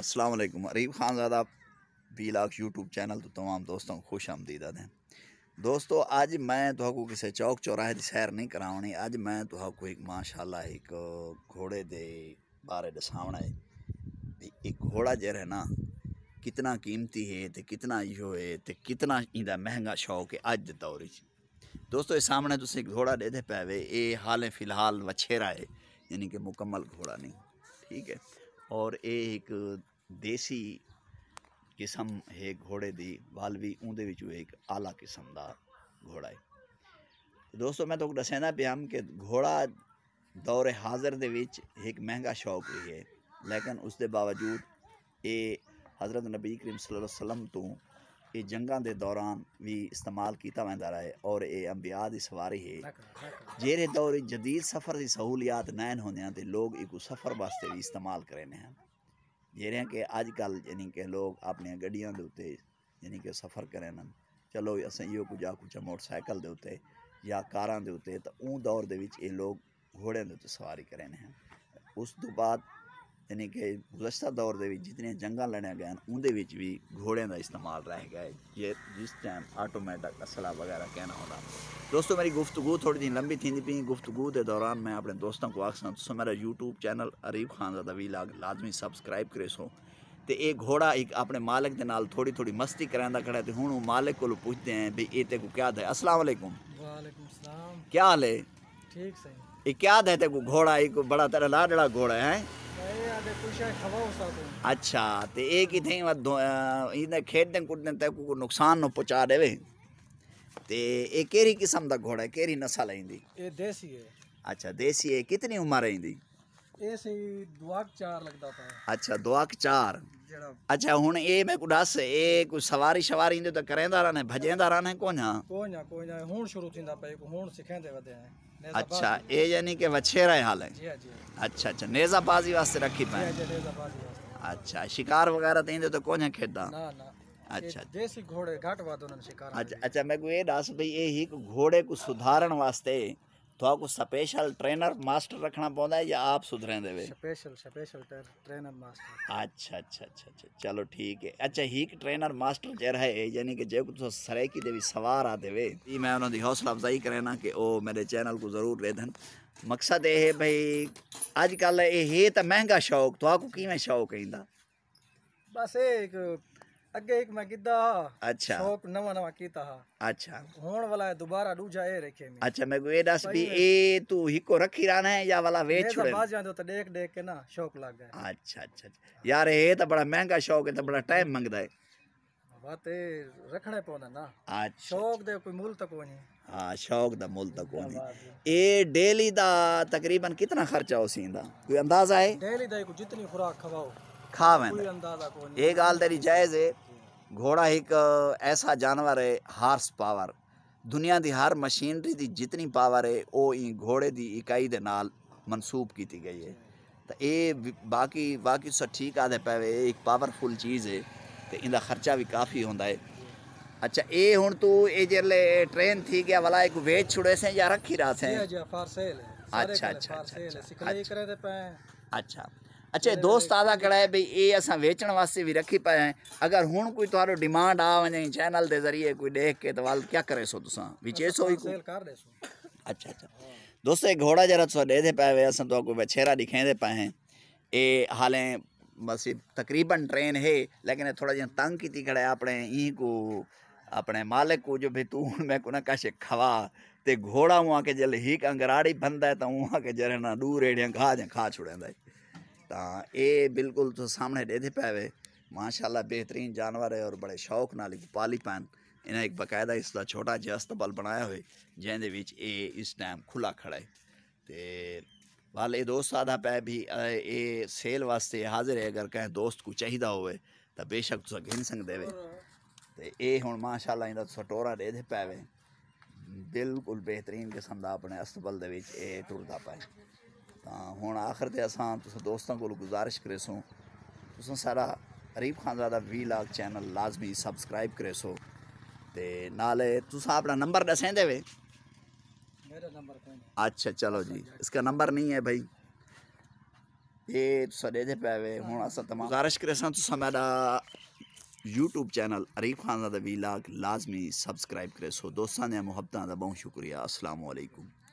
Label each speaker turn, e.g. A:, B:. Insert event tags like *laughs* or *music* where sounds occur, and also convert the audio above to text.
A: Aslam Arib Khanzada vlog YouTube channel तो तमाम दोस्तों को खुश आमदीदा दें दोस्तों आज मैं तो किसी चौक चौराहे की सैर नहीं करावनी अज मैं तो एक माशाला एक घोड़े दे बारे दसावना है एक घोड़ा जरा है ना कितना कीमती है तो कितना यो है तो कितना इंटर महंगा शौक है अज दौर दोस्तों सामने तुम एक घोड़ा दे दे पैवे ये हाल फिलहाल वछेरा है यानी कि मुकम्मल घोड़ा नहीं ठीक है और ਇਹ ਇੱਕ ਦੇਸੀ ਕਿਸਮ ਹੈ ਘੋੜੇ ਦੀ ਵਾਲ ਵੀ ਉਹਦੇ ਵਿੱਚੋਂ ਇੱਕ ਆਲਾ ਕਿਸਮ ਦਾ ਘੋੜਾ ਹੈ ਦੋਸਤੋ ਮੈਂ ਤੁਹਾਨੂੰ ਦੱਸਣਾ ਪਿਆ ਕਿ ਘੋੜਾ ਦੌਰ ਹਾਜ਼ਰ ਦੇ ਵਿੱਚ ਇੱਕ ਮਹਿੰਗਾ ਸ਼ੌਕ ਵੀ ਹੈ ਲੇਕਿਨ ਉਸ ਦੇ ਬਾਵਜੂਦ ਇਹ ਹਜ਼ਰਤ ਨਬੀ ਕਰੀਮ ਸੱਲੱਲਾਹੁ ਅਲੈਹਿ ਵਸੱਲਮ ਤੋਂ ये जंगा के दौरान भी इस्तेमाल किया जाता रहा है और ये अंबिया की सवारी है जेरे दौरे जदीद सफ़र की सहूलियात नैन होंगे तो लोग एक सफ़र वास्ते भी इस्तेमाल कर रहे हैं जेरिया के अजक यानी कि लोग अपन गड्डिया के उ यानी कि सफ़र करें चलो अस यो कुछ आ कुछ मोटरसाइकिल के उ कारा के उ दौर के लोग घोड़े के सवारी कर रहे हैं उस तो बाद यानी कि ਗੁਜ਼ਸ਼ਤਾ दौर ਦੇ जंगा लड़िया गया ਲੜੀਆਂ ਗਈਆਂ ਉਹਦੇ ਵਿੱਚ ਵੀ ਘੋੜਿਆਂ ਦਾ ਇਸਤੇਮਾਲ ਰਹਿ ਗਿਆ ਜੇ ਜਿਸ ਟਾਈਮ ਆਟੋਮੈਟਿਕ ਅਸਲਾ दोस्तों मेरी गुफ्तु थोड़ी दिन लंबी थी पी गुफ्तु के दौरान मैं अपने दोस्तों को आखसा तुम मेरा यूट्यूब चैनल अरीफ खान का वीलाग लाजमी सबसक्राइब करे सो तो यह घोड़ा एक अपने मालिक के नाल थोड़ी थोड़ी मस्ती कराता खड़ा तो हूँ मालिक को पूछते हैं भाई ये तेको क्या है असला क्या हाल है ठीक सही ये क्या है तेको घोड़ा एक बड़ा तेरा लाडड़ा घोड़ा है अच्छा तो एक ही थी इन्हें खेडते कुटते तक नुकसान न पहुंचा देवे ते ये केरी किस्म का घोड़ा है केरी नस्ल है इनकी ये देसी है अच्छा देसी है कितनी उम्र है इनकी अच्छा दुआक चार अच्छा मैं दस सवारी तो रहने रहने को अच्छा यानी वछेरा हाल है अच्छा अच्छा नेजाबाजी वास्ते रखी पाए अच्छा शिकार वगैरह खेदा अच्छा देसी घोड़े वादों ने शिकार अच्छा अच्छा मैं को दस भाई ही घोड़े को सुधारण वास्ते तो आपको स्पेशल ट्रेनर मास्टर रखना पौधा है या आप सुधरे देवे स्पेशल स्पेशल ट्रेनर मास्टर अच्छा अच्छा अच्छा अच्छा चलो ठीक है अच्छा ही ट्रेनर मास्टर जे रहे यानी कि जे कुछ तो सरे की देवी सवार आ देवे ई मैं उन्होंने हौसला अफजाई करे ना कि ओ मेरे चैनल को जरूर रेधन मकसद ये है भाई अजकल ये तो महंगा शौक तो आपको किवें शौक इंदा बस एक ਅੱਗੇ ਇੱਕ ਮੈਂ ਕਿੱਦਾ ਅੱਛਾ ਸ਼ੌਕ ਨਵਾਂ ਨਵਾਂ ਕੀਤਾ ਹਾਂ ਅੱਛਾ ਹੋਣ ਵਾਲਾ ਹੈ ਦੁਬਾਰਾ ਦੂਜਾ ਇਹ ਰੱਖੇ ਮੈਂ ਅੱਛਾ ਮੈਂ ਕੋਈ ਦੱਸ ਵੀ ਇਹ ਤੂੰ ਹਿੱਕੋ ਰੱਖੀ ਰਾਣਾ ਹੈ ਜਾਂ ਵਾਲਾ ਵੇਚ ਛੋੜੇ ਬਾਜ ਜਾਂਦੇ ਤਾਂ ਦੇਖ ਦੇਖ ਕੇ ਨਾ ਸ਼ੌਕ ਲੱਗ ਗਿਆ ਅੱਛਾ ਅੱਛਾ ਯਾਰ ਇਹ ਤਾਂ ਬੜਾ ਮਹਿੰਗਾ ਸ਼ੌਕ ਹੈ ਤਾਂ ਬੜਾ ਟਾਈਮ ਮੰਗਦਾ ਹੈ ਬਾਤ ਇਹ ਰੱਖਣਾ ਪਉਂਦਾ ਨਾ ਸ਼ੌਕ ਦੇ ਕੋਈ ਮੁੱਲ ਤੱਕ ਨਹੀਂ हाँ शौक का मुल तक होनी ये डेली का तकरीबन कितना खर्चा हो सीन कोई अंदाजा है डेली का जितनी खुराक खवाओ खा वे ये गाल तेरी जायज है घोड़ा एक ऐसा जानवर है हार्स पावर दुनिया की हर मशीनरी की जितनी पावर है वो इन घोड़े की इकाई के नाल मनसूब की गई है तो ये बाकी बाकी सब ठीक आते पे एक पावरफुल चीज़ है तो इनका खर्चा भी काफ़ी होंगे है अच्छा ये हूँ तू ये जिले ट्रेन थी गया वाला एक वेच छुड़े से या रखी रहा से अच्छा अच्छा अच्छा अच्छा अच्छा दोस्त आदा है भाई ये असां वेचण वास्ते भी रखी पिया आहिनि अगर हूँ कोई तुंहिंजो डिमांड आ वञे चैनल के ज़रिए कोई देख के तो वाल क्या करे सो तुसां विचे सो ई अच्छा अच्छा दोस्त ये घोड़ा जरा तुसा दे दे पाए वे तो बछेरा छेरा दे पाए हैं ये हाले बस तकरीबन ट्रेन है लेकिन थोड़ा जन तंग की है अपने ई को अपने मालिक को जो भी तू *laughs* मैं को ना कश खवा ते घोड़ा वहाँ के जल ही अंगराड़ी बंदा है तो वहाँ के जरा ना दूर एड़ियाँ खा जा खा है तो ये बिल्कुल तो सामने डेदे पावे माशाल्लाह बेहतरीन जानवर है और बड़े शौक नाल पाली पैन इन्हें एक बकायदा इसका छोटा जहा अस्तबल बनाया हुए जेंदे बीच ए इस टाइम खुला खड़ा है वाल वाले दोस्त आधा पै भी ए सेल वास्ते हाजिर है अगर कहें दोस्त को चाहिदा हो बेशक तुस गिन सकते वे ते ए हूँ माशाला इंदा तुस टोरा रेदे पैवे बिल्कुल बेहतरीन किस्म का अपने अस्तबल के टुरदा पाए तो हम आखिर असा दोस्तों को गुजारिश करे सो तारा खान जहाँ का वी लाग चैनल लाजमी सबसक्राइब करे सो तो अपना नंबर दसें देवे अच्छा चलो जी इसका नंबर नहीं है भाई ये देते पैवे हूँ गुजारिश करे सारा YouTube channel Arif Khan Khanza vlog लाजमी सबसक्राइब करे सो दोस्तों दिया मुहबतों का बहुत शुक्रिया असलामकुम